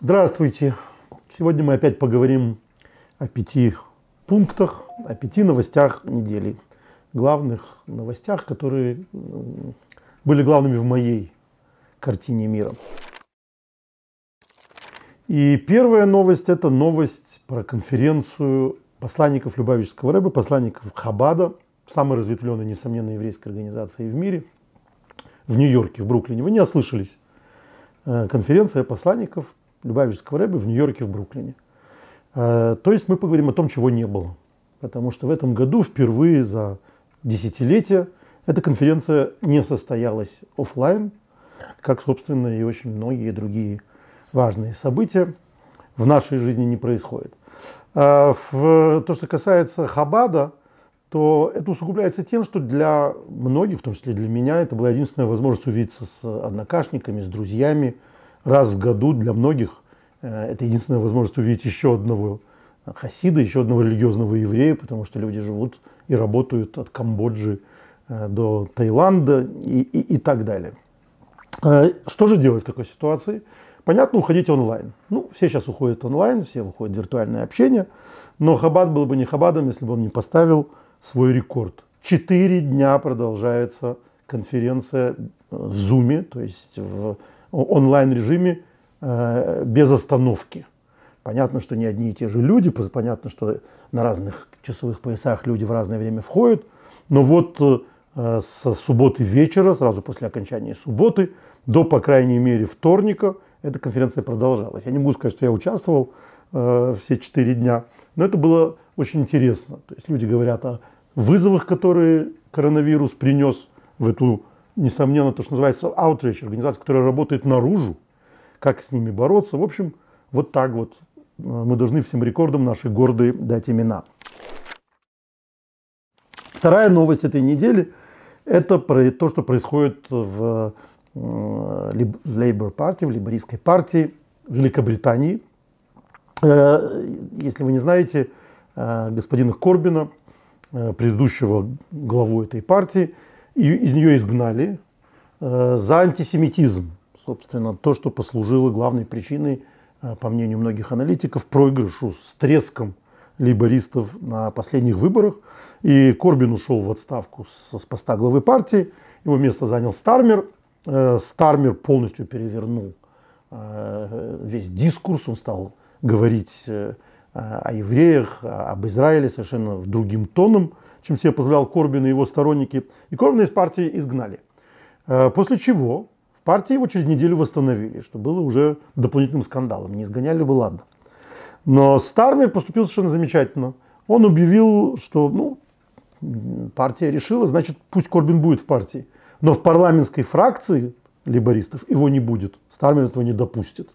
Здравствуйте! Сегодня мы опять поговорим о пяти пунктах, о пяти новостях недели. Главных новостях, которые были главными в моей картине мира. И первая новость – это новость про конференцию посланников Любавического Рэба, посланников Хабада, самой разветвленной, несомненно, еврейской организации в мире, в Нью-Йорке, в Бруклине. Вы не ослышались э, конференция посланников Любавичского рэба в Нью-Йорке, в Бруклине. Э, то есть мы поговорим о том, чего не было. Потому что в этом году впервые за десятилетия эта конференция не состоялась офлайн, как, собственно, и очень многие другие важные события в нашей жизни не происходят. Э, в то, что касается Хабада, то это усугубляется тем, что для многих, в том числе для меня, это была единственная возможность увидеться с однокашниками, с друзьями – раз в году для многих э, это единственная возможность увидеть еще одного хасида, еще одного религиозного еврея, потому что люди живут и работают от Камбоджи э, до Таиланда и, и, и так далее. Э, что же делать в такой ситуации? Понятно, уходить онлайн. Ну, все сейчас уходят онлайн, все выходят в виртуальное общение, но Хабад был бы не Хабадом, если бы он не поставил свой рекорд. Четыре дня продолжается конференция в Зуме, то есть в онлайн-режиме э, без остановки. Понятно, что не одни и те же люди, понятно, что на разных часовых поясах люди в разное время входят, но вот э, с субботы вечера, сразу после окончания субботы, до, по крайней мере, вторника эта конференция продолжалась. Я не могу сказать, что я участвовал э, все четыре дня, но это было очень интересно. То есть люди говорят о вызовах, которые коронавирус принес в эту несомненно, то, что называется outreach, организация, которая работает наружу, как с ними бороться. В общем, вот так вот э, мы должны всем рекордам наши гордые дать имена. Вторая новость этой недели – это про то, что происходит в э, Labour партии, в Лейбористской партии Великобритании. Э, если вы не знаете, господина Корбина, предыдущего главу этой партии, из нее изгнали э, за антисемитизм. Собственно, то, что послужило главной причиной, э, по мнению многих аналитиков, проигрышу с треском либористов на последних выборах. И Корбин ушел в отставку с, с поста главы партии. Его место занял Стармер. Э, Стармер полностью перевернул весь дискурс. Он стал говорить Э, о евреях, об Израиле совершенно в другим тоном, чем себе позволял Корбин и его сторонники. И Корбина из партии изгнали. Э, после чего в партии его через неделю восстановили, что было уже дополнительным скандалом. Не изгоняли бы, ладно. Но Стармер поступил совершенно замечательно. Он объявил, что ну, партия решила, значит, пусть Корбин будет в партии. Но в парламентской фракции либористов его не будет. Стармер этого не допустит.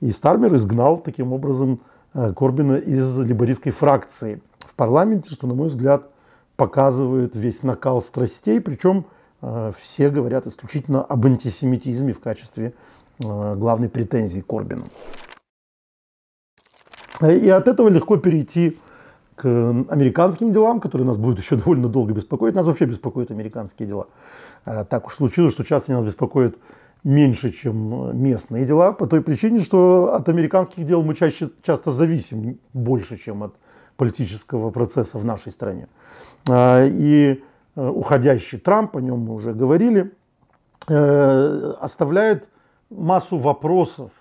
И Стармер изгнал таким образом Э, Корбина из либористской фракции в парламенте, что, на мой взгляд, показывает весь накал страстей, причем э, все говорят исключительно об антисемитизме в качестве э, главной претензии Корбина. И от этого легко перейти к американским делам, которые нас будут еще довольно долго беспокоить. Нас вообще беспокоят американские дела. Так уж случилось, что часто нас беспокоят меньше, чем местные дела, по той причине, что от американских дел мы чаще, часто зависим больше, чем от политического процесса в нашей стране. А, и э, уходящий Трамп, о нем мы уже говорили, э, оставляет массу вопросов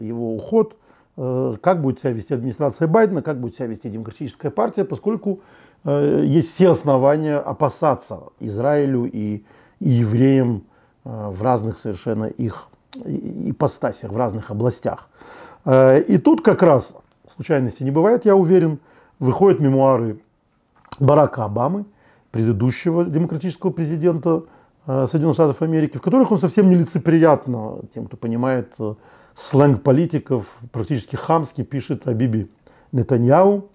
его уход, э, как будет себя вести администрация Байдена, как будет себя вести демократическая партия, поскольку есть все основания опасаться Израилю и, и евреям, Э, в разных совершенно их ипостасях, в разных областях. Э, и тут как раз, случайности не бывает, я уверен, выходят мемуары Барака Обамы, предыдущего демократического президента э, Соединенных Штатов Америки, в которых он совсем нелицеприятно, тем, кто понимает сленг политиков, практически хамски пишет о Биби Нетаньяу.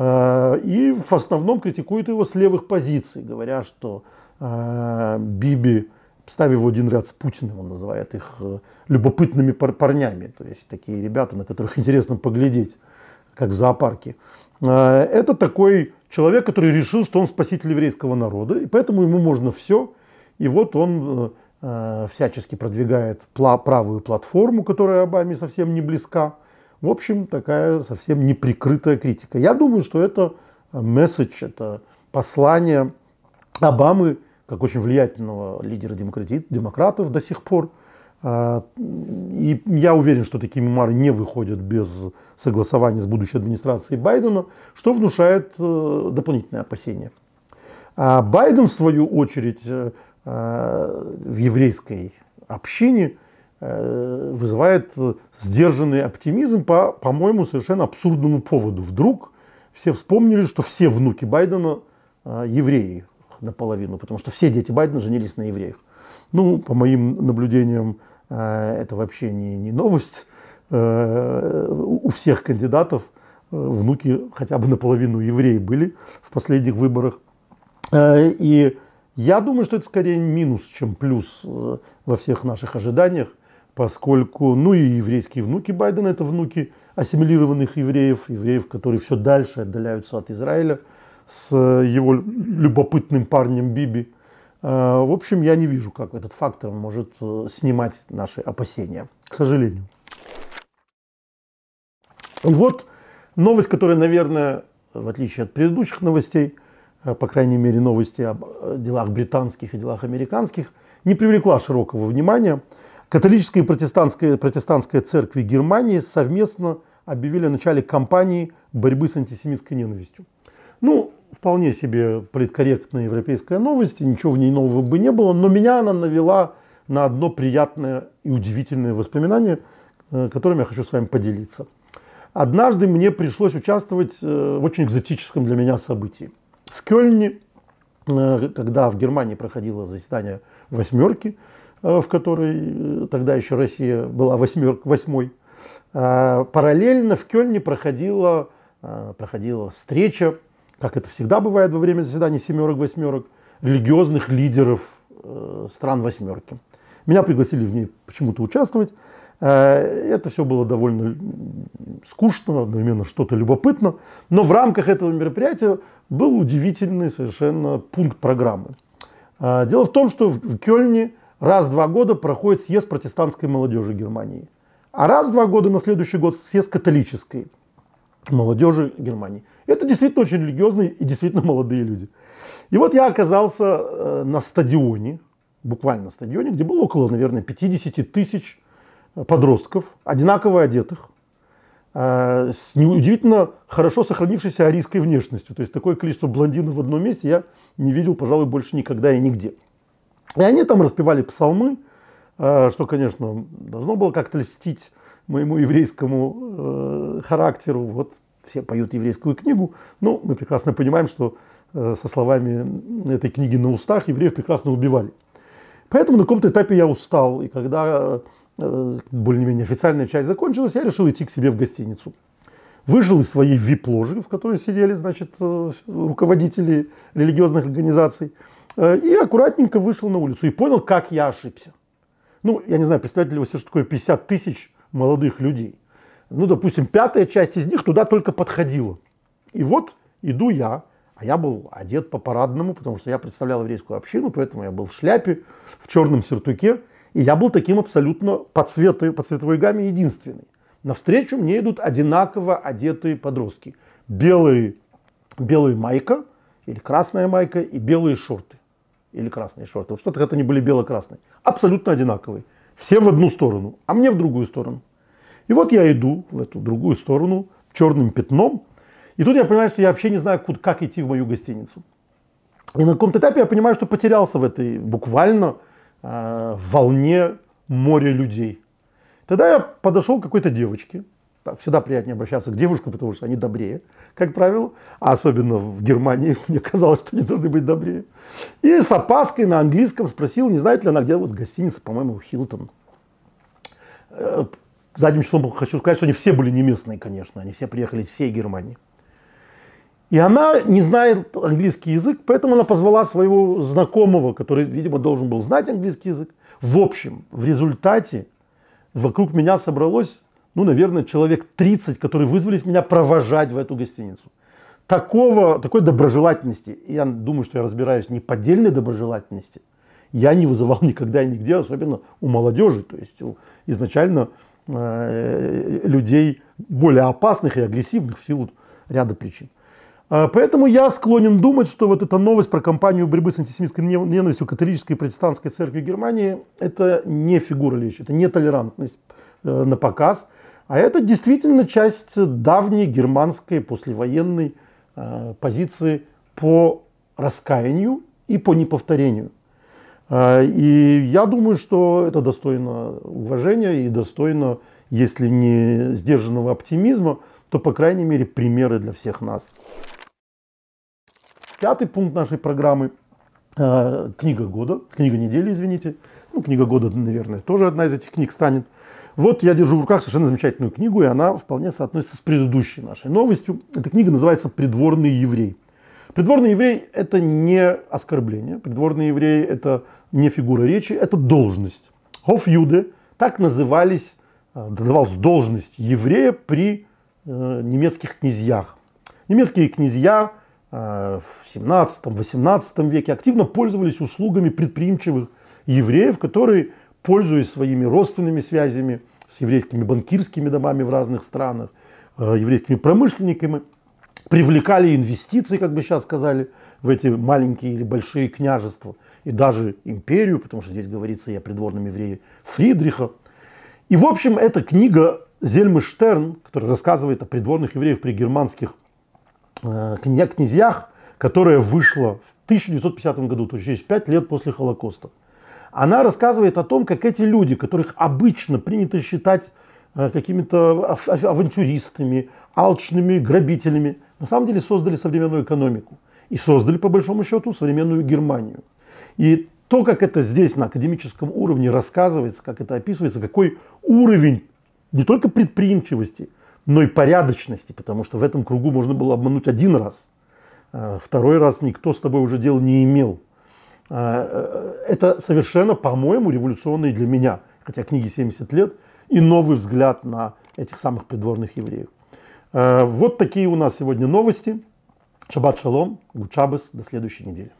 И в основном критикует его с левых позиций, говоря, что Биби ставив в один ряд с Путиным, он называет их э, любопытными парнями, то есть такие ребята, на которых интересно поглядеть, как в зоопарке. Э, это такой человек, который решил, что он спаситель еврейского народа, и поэтому ему можно все. И вот он э, всячески продвигает правую платформу, которая Обаме совсем не близка. В общем, такая совсем неприкрытая критика. Я думаю, что это месседж, это послание Обамы как очень влиятельного лидера демократов до сих пор. А, и я уверен, что такие мемуары не выходят без согласования с будущей администрацией Байдена, что внушает э, дополнительные опасения. А Байден, в свою очередь, э, э, в еврейской общине вызывает сдержанный оптимизм по, по-моему, совершенно абсурдному поводу. Вдруг все вспомнили, что все внуки Байдена евреи наполовину, потому что все дети Байдена женились на евреях. Ну, по моим наблюдениям, э, это вообще не, не новость. Э, у всех кандидатов э, внуки хотя бы наполовину евреи были в последних выборах. И я думаю, что это скорее минус, чем плюс во всех наших ожиданиях, поскольку, ну и еврейские внуки Байдена – это внуки ассимилированных евреев, евреев, которые все дальше отдаляются от Израиля – с э, его любопытным парнем Биби. Э, в общем, я не вижу, как этот фактор может э, снимать наши опасения, к сожалению. И вот новость, которая, наверное, в отличие от предыдущих новостей, по крайней мере, новости о делах британских и делах американских, не привлекла широкого внимания. Католическая и протестантская, протестантская церкви Германии совместно объявили о начале кампании борьбы с антисемитской ненавистью. Ну, вполне себе предкорректная европейская новость, и ничего в ней нового бы не было, но меня она навела на одно приятное и удивительное воспоминание, э, которым я хочу с вами поделиться. Однажды мне пришлось участвовать э, в очень экзотическом для меня событии. В Кёльне, э, когда в Германии проходило заседание «восьмерки», в которой тогда еще Россия была восьмер, восьмой, параллельно в Кёльне проходила, проходила встреча как это всегда бывает во время заседаний семерок-восьмерок, религиозных лидеров э, стран восьмерки. Меня пригласили в ней почему-то участвовать. Э, это все было довольно скучно, одновременно что-то любопытно. Но в рамках этого мероприятия был удивительный совершенно пункт программы. Э, дело в том, что в Кёльне раз в два года проходит съезд протестантской молодежи Германии. А раз в два года на следующий год съезд католической молодежи Германии. Это действительно очень религиозные и действительно молодые люди. И вот я оказался э, на стадионе, буквально на стадионе, где было около, наверное, 50 тысяч э, подростков, одинаково одетых, э, с неудивительно хорошо сохранившейся арийской внешностью. То есть такое количество блондинов в одном месте я не видел, пожалуй, больше никогда и нигде. И они там распевали псалмы, что, конечно, должно было как-то льстить моему еврейскому характеру. Вот все поют еврейскую книгу, но мы прекрасно понимаем, что э, со словами этой книги на устах евреев прекрасно убивали. Поэтому на каком-то этапе я устал, и когда э, э, более-менее официальная часть закончилась, я решил идти к себе в гостиницу. выжил из своей вип-ложи, в которой сидели, значит, руководители религиозных организаций, и аккуратненько вышел на улицу и понял, как я ошибся. Ну, я не знаю, представляете ли вы себе, что такое 50 тысяч молодых людей – ну, допустим, пятая часть из них туда только подходила. И вот иду я, а я был одет по-парадному, потому что я представлял еврейскую общину, поэтому я был в шляпе, в черном сюртуке, и я был таким абсолютно по, цвету, по цветовой гамме единственный. Навстречу мне идут одинаково одетые подростки. Белые, белая майка или красная майка и белые шорты. Или красные шорты. Вот что-то это не были бело-красные. Абсолютно одинаковые. Все в одну сторону, а мне в другую сторону. И вот я иду в эту другую сторону черным пятном, и тут я понимаю, что я вообще не знаю, куда, как идти в мою гостиницу. И на каком-то этапе я понимаю, что потерялся в этой буквально э, волне моря людей. Тогда я подошел к какой-то девочке. Всегда приятнее обращаться к девушкам, потому что они добрее, как правило. А особенно в Германии мне казалось, что они должны быть добрее. И с опаской на английском спросил, не знает ли она, где вот гостиница, по-моему, Хилтон э, задним числом хочу сказать, что они все были не местные, конечно, они все приехали из всей Германии. И она не знает английский язык, поэтому она позвала своего знакомого, который, видимо, должен был знать английский язык. В общем, в результате вокруг меня собралось, ну, наверное, человек 30, которые вызвались меня провожать в эту гостиницу. Такого, такой доброжелательности, я думаю, что я разбираюсь, не поддельной доброжелательности, я не вызывал никогда и нигде, особенно у молодежи. То есть изначально Э, людей более опасных и агрессивных в силу ряда причин. А, поэтому я склонен думать, что вот эта новость про кампанию борьбы с антисемитской ненавистью католической и протестантской церкви Германии – это не фигура речи, это не толерантность э, на показ, а это действительно часть давней германской послевоенной э, позиции по раскаянию и по неповторению. А, и я думаю, что это достойно уважения и достойно, если не сдержанного оптимизма, то, по крайней мере, примеры для всех нас. Пятый пункт нашей программы а, книга года, книга недели, извините. Ну, книга года, наверное, тоже одна из этих книг станет. Вот я держу в руках совершенно замечательную книгу, и она вполне соотносится с предыдущей нашей новостью. Эта книга называется «Придворный еврей». Придворный еврей – это не оскорбление, придворный еврей – это не фигура речи, это должность. Хофюды – так назывались, давалась э, должность еврея при э, немецких князьях. Немецкие князья э, в 17-18 веке активно пользовались услугами предприимчивых евреев, которые, пользуясь своими родственными связями с еврейскими банкирскими домами в разных странах, еврейскими промышленниками, привлекали инвестиции, как бы сейчас сказали, в эти маленькие или большие княжества, и даже империю, потому что здесь говорится и о придворном еврее Фридриха. И, в общем, эта книга Зельмы Штерн, который рассказывает о придворных евреях при германских э, князьях, которая вышла в 1950 году, то есть через 5 лет после Холокоста. Она рассказывает о том, как эти люди, которых обычно принято считать э, какими-то авантюристами, алчными грабителями, на самом деле создали современную экономику и создали, по большому счету, современную Германию. И то, как это здесь на академическом уровне рассказывается, как это описывается, какой уровень не только предприимчивости, но и порядочности, потому что в этом кругу можно было обмануть один раз, а, второй раз никто с тобой уже дел не имел. А, э, э, это совершенно, по-моему, революционный для меня, хотя книге 70 лет, и новый взгляд на этих самых придворных евреев. Э, вот такие у нас сегодня новости. Шаббат шалом, гучабас, до следующей недели.